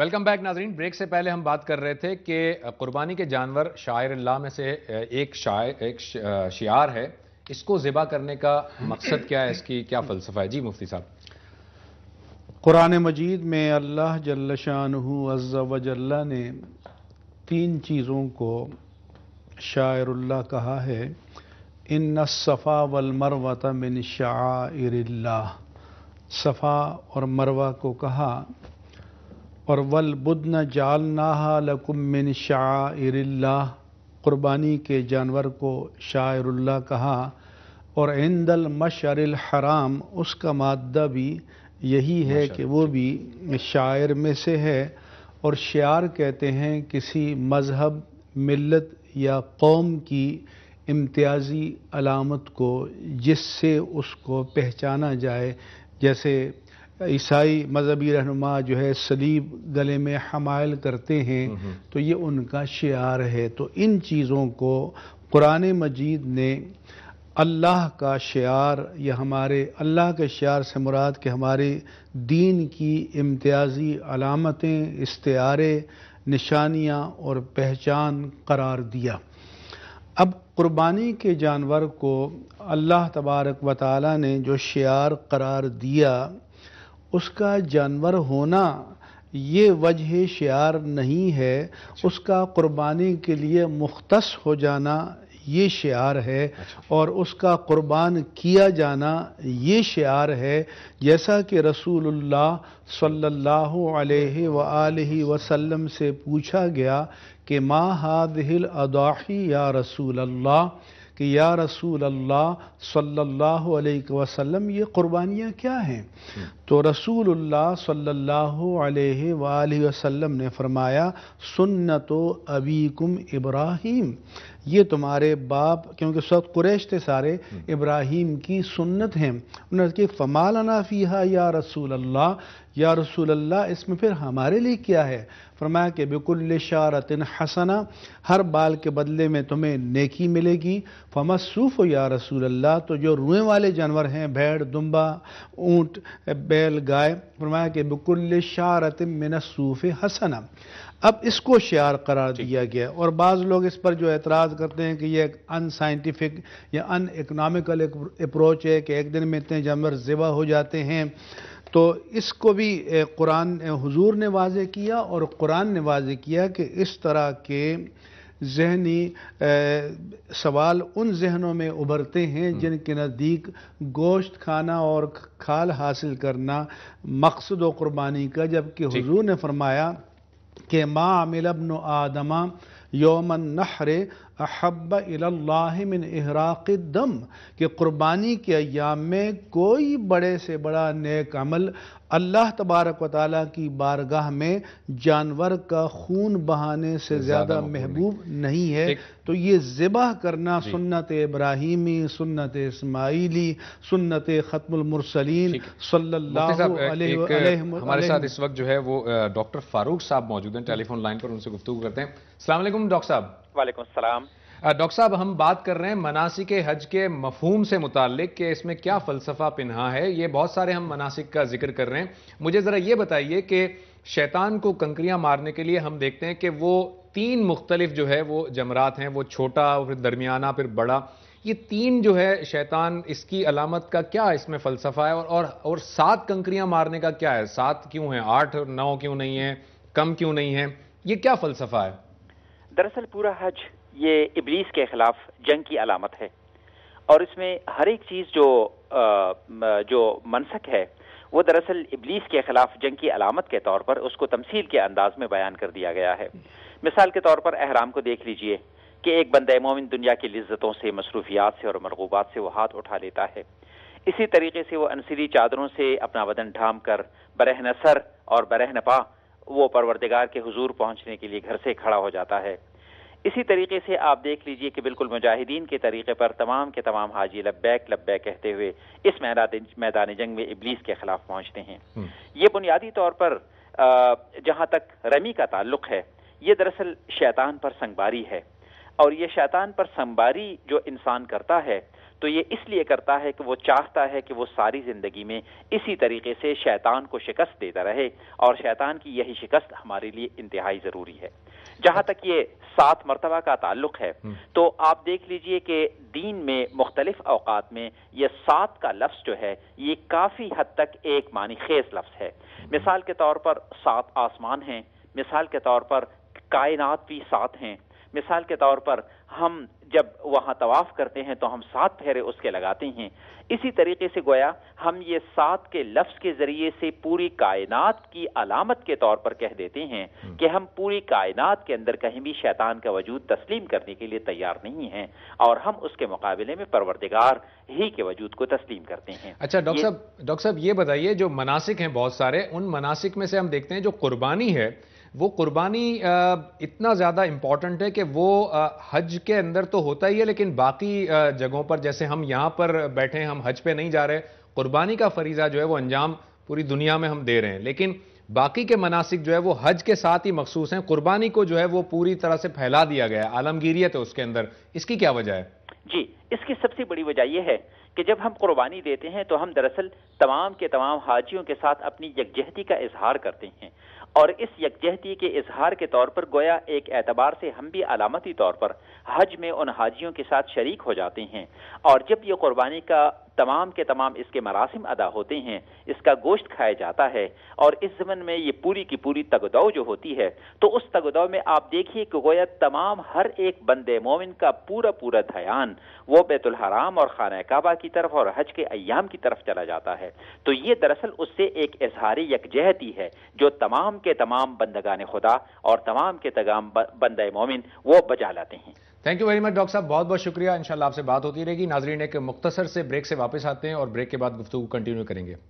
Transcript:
Welcome back नाजरीन break से पहले हम बात कर रहे थे कि कुर्बानी के जानवर शायर अल्लाह में से एक शायर एक शियार है इसको ज़िबा करने का मकसद क्या है इसकी क्या फ़लसफ़ा है जी मुफ्ती साहब कुरान मजीद में अल्लाह जल्ल शाह वजल्ला ने तीन चीज़ों को शायरुल्लाह कहा है इन सफ़ा वलमरवा मिन शाह सफ़ा और मरवा को कहा और वल न जाल लकुमिन शाला क़ुरबानी के जानवर को शायरुल्ला कहा और इंदल मशरल हराम उसका मादा भी यही है कि वो भी शायर में से है और शार कहते हैं किसी मज़हब मिलत या कौम की इम्तियाजी अलामत को जिससे उसको पहचाना जाए जैसे ईसाई मजहबी रहनुमा जो है सलीब गले में हमायल करते हैं तो ये उनका शार है तो इन चीज़ों को कुरान मजीद ने अल्लाह का शार या हमारे अल्लाह के शार से मुराद के हमारे दीन की इम्तियाजी अलामतें इस्तारे निशानियाँ और पहचान करार दिया अब कुर्बानी के जानवर को अल्लाह तबारक व ताली ने जो शार करार दिया उसका जानवर होना ये वजह शार नहीं है अच्छा। उसका कुर्बानी के लिए मुख्त हो जाना ये शार है अच्छा। और उसका कुर्बान किया जाना ये शार है जैसा कि रसूलुल्लाह सल्लल्लाहु अलैहि व वसल्लम से पूछा गया कि मा हादिल अदाही या रसूल अल्लाह कि या रसूल अल्लाह सल्लल्लाहु अलैहि वसल्लम ये क़ुरबानियाँ क्या हैं तो रसूल अल्लाह सल्लल्लाहु अलैहि वसल्लम ने फरमाया सुन्नत अबीकुम इब्राहिम ये तुम्हारे बाप क्योंकि सब कुरेश कुरैश थे सारे इब्राहिम की सुन्नत हैं उन्होंने कि फ़माल अनाफ़ी या रसूल अल्लाह या रसूल अल्लाह इसमें फिर हमारे लिए क्या है फरमाया कि बिकुल शारतिन हसना हर बाल के बदले में तुम्हें नेकी मिलेगी फमसूफ या रसूल अल्लाह तो जो रुएँ वाले जानवर हैं भेड़ दुम्बा ऊँट बैल गाय फरमाया कि बिकुल शारतिन मिनसूफ़ हसना अब इसको शार करार दिया गया और बाज़ लोग इस पर जो एतराज़ करते हैं कि यह एक अनसाइंटिफिक या अन इकनॉमिकल अप्रोच है कि एक दिन में इतने जानवर ज़िबा हो जाते हैं तो इसको भी कुरान हुजूर ने वाजे किया और कुरान ने वाजे किया कि इस तरह के जहनी सवाल उन जहनों में उभरते हैं हम्म। जिनके नज़दीक गोश्त खाना और खाल हासिल करना मकसद व कुर्बानी का जबकि हजूर ने फरमाया कि माँ अमिल आदमा योमन नहरे अहब इलामिन अहराक दम कि कुर्बानी के अयाम में कोई बड़े से बड़ा नेक अमल अल्लाह तबारक व की बारगाह में जानवर का खून बहाने से ज़्यादा महबूब नहीं है तो ये ज़िबा करना सुन्नत इब्राहिमी सुन्नत इसमाइली सुन्नत ख़त्मसलिन हमारे साथ इस वक्त जो है वो डॉक्टर फारूक साहब मौजूद हैं टेलीफोन लाइन पर उनसे गुफ्तु करते हैं अलैक्म डॉक्टर साहब वालेकुम सलाम डॉक्टर साहब हम बात कर रहे हैं मनासिक हज के मफहूम से मुतालिक कि इसमें क्या फ़लसफ़ा पिन्हा है ये बहुत सारे हम मनासिक का जिक्र कर रहे हैं मुझे ज़रा ये बताइए कि शैतान को कंकरियाँ मारने के लिए हम देखते हैं कि वो तीन मुख्तलिफ जो है वो जमरात हैं वो छोटा फिर दरमियाना फिर बड़ा ये तीन जो है शैतान इसकी अलामत का क्या इसमें फ़लसफ़ा है और और, और सात कंकरियाँ मारने का क्या है सात क्यों है आठ नौ क्यों नहीं है कम क्यों नहीं है ये क्या फ़लसफ़ा है दरअसल पूरा हज ये इबलीस के खिलाफ जंग की अलामत है और इसमें हर एक चीज़ जो आ, जो मनसक है वो दरअसल इब्लीस के खिलाफ जंग की अलामत के तौर पर उसको तमसील के अंदाज में बयान कर दिया गया है मिसाल के तौर पर अहराम को देख लीजिए कि एक बंद मोमिन दुनिया की लज्जतों से मसरूफियात से और मरगूबात से वो हाथ उठा लेता है इसी तरीके से वो अनसरी चादरों से अपना वदन ढाम कर बरह सर और बरह नपा वो परवरदिगार के हजूर पहुंचने के लिए घर से खड़ा हो जाता है इसी तरीके से आप देख लीजिए कि बिल्कुल मुजाहिदीन के तरीके पर तमाम के तमाम हाजी लब्बैक लब्बैक कहते हुए इस मैदान जंग में इबलीस के खिलाफ पहुंचते हैं हम्म। ये बुनियादी तौर पर जहाँ तक रमी का ताल्लुक है ये दरअसल शैतान पर संगबारी है और ये शैतान पर संगबारी जो इंसान करता है तो ये इसलिए करता है कि वो चाहता है कि वो सारी ज़िंदगी में इसी तरीके से शैतान को शिकस्त देता रहे और शैतान की यही शिकस्त हमारे लिए इंतहाई ज़रूरी है जहाँ तक ये सात मरतबा का ताल्लुक है हम्म। तो आप देख लीजिए कि दीन में मुख्तलिफ अवकात में ये सात का लफ्स जो है ये काफ़ी हद तक एक मानी खेज लफ्स है हम्म। मिसाल के तौर पर सात आसमान हैं मिसाल के तौर पर कायनात भी सात हैं मिसाल के तौर पर हम जब वहाँ तवाफ़ करते हैं तो हम सात फेरे उसके लगाते हैं इसी तरीके से गोया हम ये सात के लफ्ज़ के ज़रिए से पूरी कायनात की अलामत के तौर पर कह देते हैं हम्म। कि हम पूरी कायनात के अंदर कहीं भी शैतान का वजूद तस्लीम करने के लिए तैयार नहीं है और हम उसके मुकाबले में परवरदिगार ही के वजूद को तस्लीम करते हैं अच्छा डॉक्टर साहब डॉक्टर साहब ये बताइए जो मनासिक हैं बहुत सारे उन मनासिक में से हम देखते हैं जो कुर्बानी है वो कुर्बानी इतना ज़्यादा इम्पॉर्टेंट है कि वो हज के अंदर तो होता ही है लेकिन बाकी जगहों पर जैसे हम यहाँ पर बैठे हैं हम हज पे नहीं जा रहे कुर्बानी का फरीज़ा जो है वो अंजाम पूरी दुनिया में हम दे रहे हैं लेकिन बाकी के मनासिक जो है वो हज के साथ ही मखसूस हैं कुर्बानी को जो है वो पूरी तरह से फैला दिया गया है आलमगीरियत है उसके अंदर इसकी क्या वजह है जी इसकी सबसे बड़ी वजह यह है कि जब हम कुर्बानी देते हैं तो हम दरअसल तमाम के तमाम हाजियों के साथ अपनी यकजहती का इजहार करते हैं और इस यकजहती के इजहार के तौर पर गोया एक एतबार से हम भी अलामती तौर पर हज में उन हाजियों के साथ शरीक हो जाते हैं और जब ये कुर्बानी का तमाम के तमाम इसके मरासम अदा होते हैं इसका गोश्त खाया जाता है और इस जमन में ये पूरी की पूरी तगदौ जो होती है तो उस तगदौ में आप देखिए कि गोया तमाम हर एक बंदे मोमिन का पूरा पूरा ध्यान वो बैतुलहराम और खाना क़बा की तरफ और हज के अयाम की तरफ चला जाता है तो ये दरअसल उससे एक इजहारी यकजहती है जो तमाम के तमाम बंदगा खुदा और तमाम के तमाम बंद मोमिन वो बजा लाते हैं thank you very much doctor साहब बहुत बहुत शुक्रिया इंशाल्लाह आपसे बात होती रहेगी नाजरीन एक मुख्तसर से ब्रेक से वापस आते हैं और ब्रेक के बाद गुफ्तु कंटिन्यू करेंगे